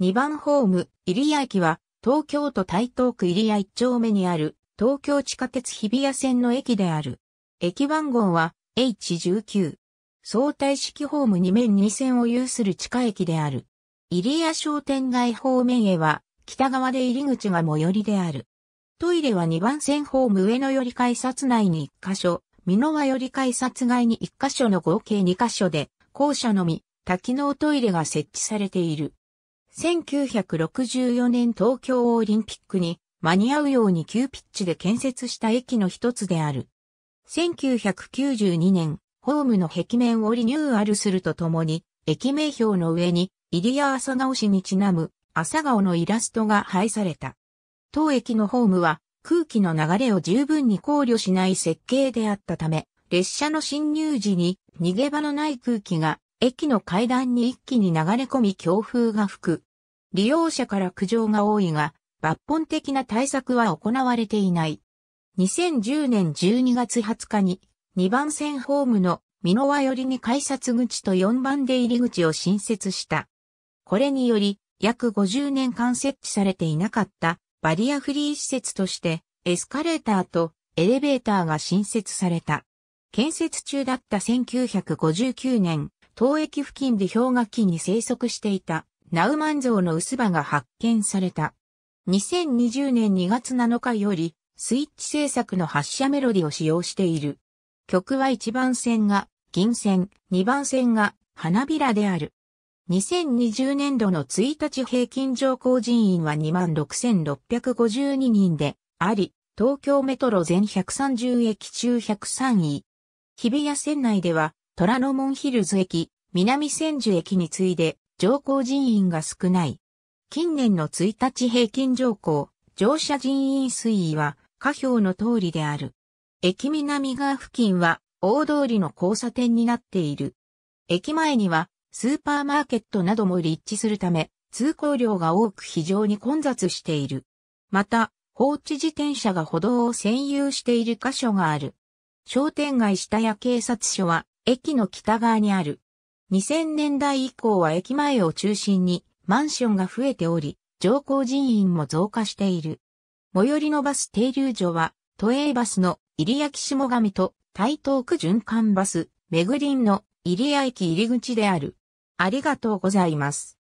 2番ホーム、入谷駅は、東京都台東区入谷1丁目にある、東京地下鉄日比谷線の駅である。駅番号は、H19。相対式ホーム2面2線を有する地下駅である。入谷商店街方面へは、北側で入り口が最寄りである。トイレは2番線ホーム上の寄り改札内に1箇所、美濃和寄り改札外に1箇所の合計2箇所で、校舎のみ、多機能トイレが設置されている。1964年東京オリンピックに間に合うように急ピッチで建設した駅の一つである。1992年、ホームの壁面をリニューアルするとともに、駅名標の上に、入谷朝顔市にちなむ、朝顔のイラストが配された。当駅のホームは、空気の流れを十分に考慮しない設計であったため、列車の進入時に逃げ場のない空気が駅の階段に一気に流れ込み強風が吹く。利用者から苦情が多いが、抜本的な対策は行われていない。2010年12月20日に2番線ホームの美濃和寄りに改札口と4番出入り口を新設した。これにより約50年間設置されていなかったバリアフリー施設としてエスカレーターとエレベーターが新設された。建設中だった1959年、当駅付近で氷河期に生息していたナウマン像の薄刃が発見された。2020年2月7日より、スイッチ制作の発射メロディを使用している。曲は1番線が銀線、2番線が花びらである。2020年度の1日平均乗降人員は26,652人であり、東京メトロ全130駅中103位。日比谷線内では、虎ノ門ヒルズ駅、南千住駅に次いで、乗降人員が少ない。近年の1日平均乗降、乗車人員推移は、下表の通りである。駅南側付近は、大通りの交差点になっている。駅前には、スーパーマーケットなども立地するため、通行量が多く非常に混雑している。また、放置自転車が歩道を占有している箇所がある。商店街下や警察署は、駅の北側にある。2000年代以降は駅前を中心にマンションが増えており、乗降人員も増加している。最寄りのバス停留所は、都営バスの入谷木下上と台東区循環バス、めぐりんの入谷駅入り口である。ありがとうございます。